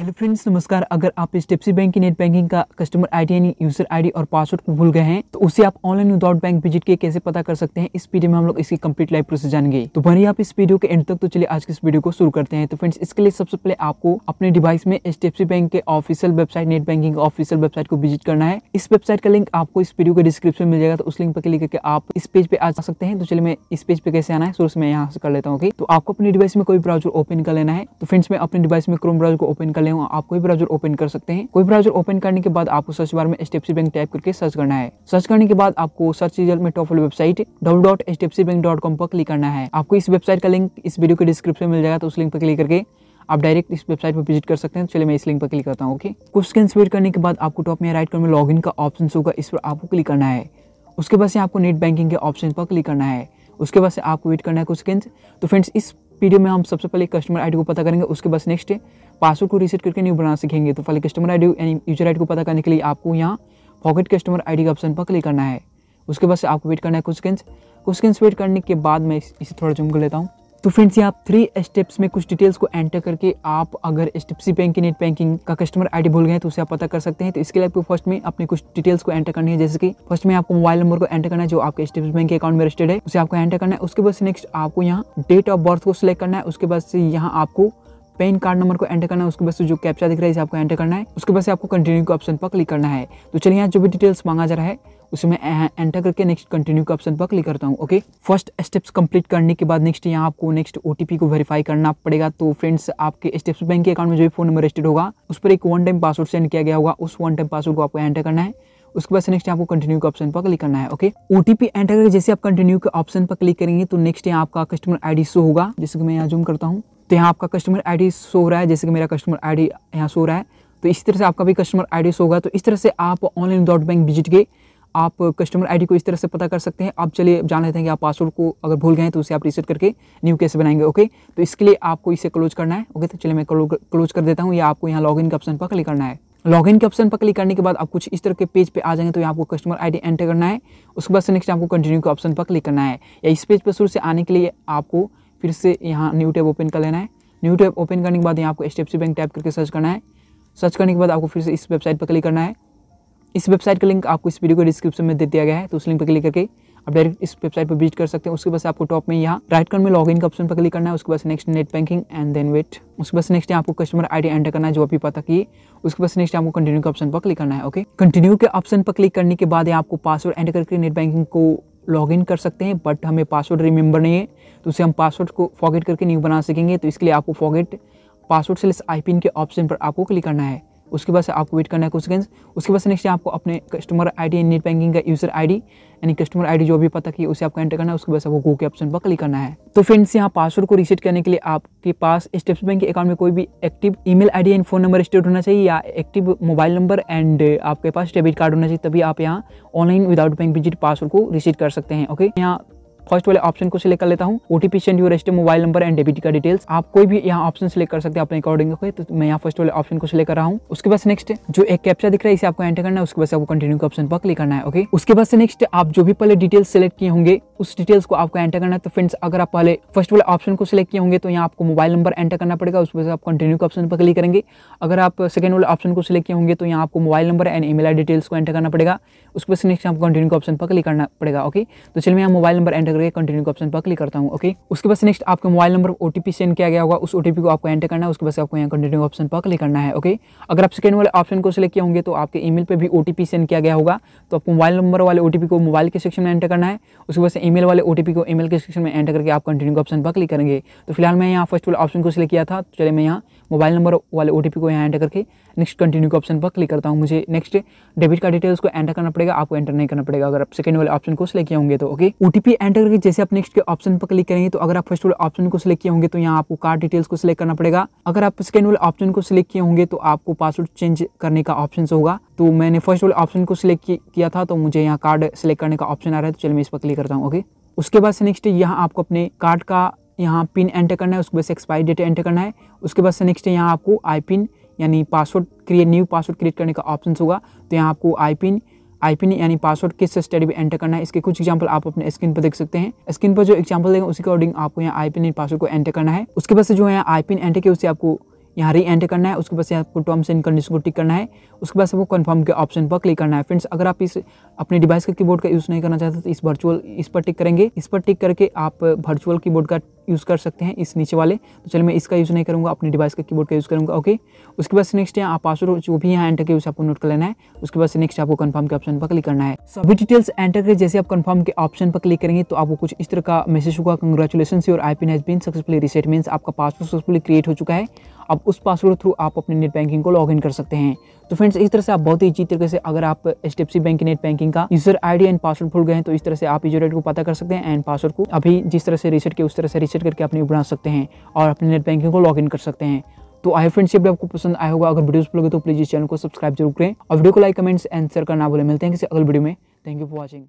hello friends नमस्कार अगर आप स्टेप्सी बैंक की नेट बैंकिंग का कस्टमर आईडी यानी यूजर आईडी और पासवर्ड को भूल गए हैं तो उसे आप ऑनलाइन विदाउट बैंक विजिट के कैसे पता कर सकते हैं इस वीडियो में हम लोग इसकी कंप्लीट लाइव प्रोसेस जानेंगे तो भले आप इस वीडियो के एंड तक तो चलिए आज के इस वीडियो को शुरू करते हैं तो फ्रेंड्स इसके लिए सबसे पहले आपको अपने डिवाइस में एच बैंक के official website net banking official website को विजिट करना है इस वेबसाइट का लिंक आपको इस वीडियो के डिस्क्रिप्शन मिल जाएगा तो उस लिंक पर क्लिक करके आप इस पेज पे आ सकते हैं तो चलिए मैं इस पेज पे कैसे आना है सोर्स मैं यहाँ से कर लेता हूँ तो आपको अपने डिवाइस में कोई ब्राउजर ओपन कर लेना है तो फ्रेंड्स मैं अपने डिवाइस में क्रोम ब्राउज को ओपन कर वाले हूँ आप कोई ब्राउजर ओपन कर सकते हैं कोई ब्राउजर ओपन करने के बाद आपको सर्च बार में एच बैंक टाइप करके सर्च करना है सर्च करने के बाद आपको सर्च रिजल्ट में टॉपल website W dot H D bank dot com पर क्लिक करना है आपको इस वेबसाइट का लिंक इस वीडियो के डिस्क्रिप्शन में मिल जाएगा तो उस लिंक पर क्लिक करके आप डायरेक्ट इस वेबसाइट पर विजिट कर सकते हैं चलिए मैं इस लिंक पर क्लिक करता हूँ ओके कुछ स्कैन स्पीड करने के बाद आपको टॉप में राइट कर में लॉगिन का ऑप्शन होगा इस पर आपको क्लिक करना है उसके बाद से आपको नेट बैंकिंग के ऑप्शन पर क्लिक करना है उसके बाद से आपको वेट करना है कुछ स्कैन तो फ्रेंड्स इस वीडियो में हम सबसे पहले कस्टमर आईडी को पता करेंगे उसके बाद नेक्स्ट पासवर्ड को रीसेट करके न्यू बनाना सीखेंगे तो पहले कस्टमर आईडी यानी यूजर आईडी को पता करने के लिए आपको यहाँ पॉकेट कस्टमर आईडी का ऑप्शन पर क्लिक करना है उसके बाद से आपको वेट करना है कुछ सेकेंड्स कुछ सेकेंड्स वेट करने के बाद मैं इसे थोड़ा जूम कर लेता हूँ तो फ्रेंड्स ये आप थ्री स्टेप्स में कुछ डिटेल्स को एंटर करके आप अगर एच डी बैंक की नेट बैंकिंग का कस्टमर आईडी भूल गए हैं तो उसे आप पता कर सकते हैं तो इसके लिए आपको फर्स्ट में अपने कुछ डिटेल्स को एंटर करनी है जैसे कि फर्स्ट में आपको मोबाइल नंबर को एंटर करना है जो आपके एच बैंक के अकाउंट में रजिस्टर्ड है उसे आपको एंटर करना है उसके बाद नेक्स्ट आपको यहाँ डेट ऑफ बर्थ को सिलेक्ट करना है उसके बाद से यहाँ आपको पेन कार्ड नंबर को एंटर करना है उसके बाद जो कैप्चा दिख रहा है इसे आपको एंटर करना है उसके बाद से आपको कंटिन्यू के ऑप्शन पर क्लिक करना है तो चलिए यहाँ जो भी डिटेल्स मांगा जा रहा है उसे मैं एंटर करके नेक्स्ट कंटिन्यू के ऑप्शन पर क्लिक करता हूँ ओके फर्स्ट स्टेप्स कंप्लीट करने के बाद नेक्स्ट यहाँ आपको नेक्स्ट ओ को वेरीफाई करना पड़ेगा तो फ्रेंड्स आपके स्टेप्स बैंक के अकाउंट में जो भी फोन नंबर रजिस्टर्ड होगा उस पर एक वन टाइम पासवर्ड सेंड किया गया होगा उस वन टाइम पासवर्ड को आपको एंटर करना है उसके बाद नेक्स्ट आपको कंटिन्यू के ऑप्शन पर क्लिक करना है ओके ओटीपी एंटर करके जैसे आप कंटिन्यू के ऑप्शन पर क्लिक करेंगे तो नेक्स्ट यहाँ आपका कस्टमर आईडी शो होगा जिसको मैं यहाँ जूम करता हूँ तो यहाँ आपका कस्टमर आईडी सो रहा है जैसे कि मेरा कस्टमर आईडी डी यहाँ सो रहा है तो इस तरह से आपका भी कस्टमर आईडी सो होगा तो इस तरह से आप ऑनलाइन डॉट बैंक विजिट के आप कस्टमर आईडी को इस तरह से पता कर सकते हैं आप चलिए जान लेते हैं कि आप पासवर्ड को अगर भूल गए तो उसे आप रीसेट करके न्यू कैसे बनाएंगे ओके तो इसके लिए आपको इसे क्लोज करना है ओके तो चलिए मैं क्लोज कर देता हूँ या आपको यहाँ लॉग के ऑप्शन पर क्लिक करना है लॉगिन के ऑप्शन पर क्लिक करने के बाद आप कुछ इस तरह के पेज पे आ जाएंगे तो यहाँ आपको कस्टमर आईडी एंटर करना है उसके बाद से नेक्स्ट आपको कंटिन्यू के ऑप्शन पर क्लिक करना है या इस पेज पर शुरू से आने के लिए आपको फिर से यहाँ न्यू टैब ओपन कर लेना है न्यू टैब ओपन करने के बाद यहाँ आपको एच बैंक टैप करके सर्च करना है सर्च करने के बाद आपको फिर से इस वेबसाइट पर क्लिक करना है इस वेबसाइट का लिंक आपको इस वीडियो के डिस्क्रिप्शन में दे दिया गया है तो उस लिंक पर क्लिक करके आप डायरेक्ट इस वेबसाइट पर विजिट कर सकते हैं उसके बाद आपको टॉप में यहाँ राइट कॉर्नर में लॉग का ऑप्शन पर क्लिक करना है उसके बाद next net banking and then wait उसके बाद नेक्स्ट आपको कस्टमर आईडी एंटर करना है जो अभी पता किए उसके बाद नेक्स्ट आपको कंटिन्यू के ऑप्शन पर क्लिक करना है ओके कंटिन्यू के ऑप्शन पर क्लिक करने के बाद आपको पासवर्ड एंटर करके नेट बैंकिंग को लॉगिन कर सकते हैं बट हमें पासवर्ड रिमेंबर नहीं है तो उसे हम पासवर्ड को फॉगेट करके न्यू बना सकेंगे तो इसके लिए आपको फॉगेट पासवर्ड से लेस आई के ऑप्शन पर आपको क्लिक करना है उसके बाद आपको वेट करना है कुछ सेकंड्स उसके बाद नेक्स्ट आपको अपने कस्टमर आईडी डी नेट बैंकिंग का यूज़र आईडी यानी कस्टमर आईडी जो भी पता की उसे आपको एंटर करना है उसके बाद आपको गो के ऑप्शन पर क्लिक करना है तो फ्रेंड्स यहाँ पासवर्ड को रीसेट करने के लिए आपके पास स्टेप्स बैंक के अकाउंट में कोई भी active email mail and phone number स्टेट होना चाहिए या एक्टिव मोबाइल नंबर एंड आपके पास डेबिट कार्ड होना चाहिए तभी आप यहाँ online without bank visit password को रीसेट कर सकते हैं ओके यहाँ फर्स्ट वाले ऑप्शन को सिलेक्ट कर लेता हूँ OTP send you register mobile number and debit का डिटेल्स आप कोई भी यहाँ ऑप्शन सिलेक्ट कर सकते हैं अपने अकॉर्डिंग तो मैं यहाँ फर्स्ट वाले ऑप्शन को सिलेक्ट कर रहा हूँ उसके बाद नेक्स्ट जो एक कैप्चा दिख रहा है इसे आपको एंटर करना है उसके बाद आपको कंटिन्यू के ऑप्शन पर क्लिक करना है ओके उसके बाद नेक्स्ट आप जो भी पहले डिटेल्स सिलेक्ट किए होंगे उस डिटेल्स को आपको एंटर करना है तो फ्रेंड्स अगर आप पहले फर्स्ट वाले ऑप्शन को सिलेक्ट किए होंगे तो यहाँ आपको मोबाइल नंबर एंटर करना पड़ेगा उस बाद आप कंटिन्यू के ऑप्शन पर क्लिक करेंगे अगर आप सेकंड वाले ऑप्शन को सिलेक्ट किए होंगे तो यहाँ आपको mobile number and email details को एंटर करना पड़ेगा उसके बाद नेक्स्ट आपको कंटिन्यू के ऑप्शन पर क्लिक करना पड़ेगा ओके तो चलिए मैं यहाँ मोबाइल नंबर एंटर करके कंटिन्यू के ऑप्शन पर क्लिक करता हूँ ओके उसके बाद नेक्स्ट आपका मोबाइल नंबर ओ सेंड किया गया होगा उस ओ को आपको एंटर करना है उसके बाद आपको यहाँ कंटिन्यू ऑप्शन पर क्लिक करना है ओके अगर आप सेकंड वाले ऑप्शन को सिलेक्ट किया होंगे तो आपके ईमेल पर भी ओ सेंड किया गया होगा तो आपको मोबाइल नंबर वाले ओ को मोबाइल के सेक्शन में एंटर करना है उसके बाद ई वाले ओ को ई के सेक्शन में एंटर करके आप कंटिन्यू के ऑप्शन पर क्लिक करेंगे तो फिलहाल मैं यहाँ फर्स्ट वाले ऑप्शन को सिलेक्ट किया था तो चले मैं यहाँ मोबाइल नंबर वाले ओ को यहाँ एंटर करके नेक्स्ट कंटिन्यू के ऑप्शन पर क्लिक करता हूँ मुझे नेक्स्ट डेबिट कार्ड डिटेल्स को एंटर करना पड़ेगा आपको एंटर नहीं करना पड़ेगा अगर आप सेकंड वाले ऑप्शन को सिलेक्ट किया होंगे तो ओके ओ एंटर करके जैसे आप नेक्स्ट के ऑप्शन पर क्लिक करेंगे तो अगर आप फर्स्ट वाले ऑप्शन को सिलेक्ट किए होंगे तो यहाँ आपको कार्ड डिटेल्स को सिलेक्ट करना पड़ेगा अगर आप सेकेंड वाले ऑप्शन को सिलेक्ट किए होंगे तो आपको पासवर्ड चेंज करने का ऑप्शन होगा तो मैंने फर्स्ट वाले ऑप्शन को सिलेक्ट किया था तो मुझे यहाँ कार्ड सिलेक्ट करने का ऑप्शन आ रहा है तो चलिए मैं इस पर क्लिक करता हूँ ओके उसके बाद से नेक्स्ट यहाँ आपको अपने कार्ड का यहाँ पिन एंटर करना है उसके बाद एक्सपायरी डेट एंटर करना है उसके बाद से नेक्स्ट यहाँ आपको आई पिन यानी password create new password create करने का ऑप्शन होगा तो यहाँ आपको आई पिन आई यानी पासवर्ड किस स्टडी पर एंटर करना है इसके कुछ एग्जाम्पल आप अपने स्क्रीन पर देख सकते हैं स्क्रीन पर जो एग्जाम्पल देगा उसके अकॉर्डिंग आपको यहाँ आई पिन पासवर्ड को एंटर करना है उसके बाद से जो है आई पिन एंटर किया उसे आपको यहाँ री एंटर करना है उसके बाद से आपको टर्म्स एंड कंडीशन को टिक करना है उसके बाद से आपको कन्फर्म के ऑप्शन पर क्लिक करना है फ्रेंड्स अगर आप इस अपने डिवाइस का कीबोर्ड का यूज़ नहीं करना चाहते तो इस वर्चुअल इस पर टिक करेंगे इस पर टिक करके आप वर्चुअल कीबोर्ड का यूज़ कर सकते हैं इस नीचे वाले तो चलिए मैं इसका यूज़ नहीं करूँगा अपने डिवाइस का कीबोर्ड का यूज़ करूँगा ओके उसके बाद नेक्स्ट यहाँ आप पासवर्ड जो भी यहाँ एंटर के उसे आपको नोट कर लेना है उसके बाद नेक्स्ट आपको कन्फर्म के ऑप्शन पर क्लिक करना है सभी डिटेल्स एंटर कर जैसे आप कन्फर्म के ऑप्शन पर क्लिक करेंगे तो आपको कुछ इस तरह का मैसेज होगा congratulation your I PIN has been successfully reset means आपका पासवर्ड सक्सेसफुली क्रिएट हो चुका है अब उस पासवर्ड थ्रू आप अपने नेट बैंकिंग को लॉग कर सकते हैं तो फ्रेंड्स इस तरह से आप बहुत ही अच्छी तरीके से अगर आप एच डी बैंक की नेट बैंकिंग का यूजर डी एंड पासवर्ड भूल गए हैं तो इस तरह से आप यूजर को पता कर सकते हैं एंड पासवर्ड को अभी जिस तरह से रिसेट किया उस तरह से रिसेट करके अपने बना सकते हैं और अपने नेट बैंकिंग को लॉग कर सकते हैं तो आई फ्रेंड्स ये आपको पसंद आया होगा अगर वीडियो लगे तो प्लीज इस चैनल को सब्सक्राइब जरूर करें और वीडियो को लाइक कमेंट्स एंड शेयर करना बोले मिलते हैं किसी अगले वीडियो में थैंक यू फॉर वॉचिंग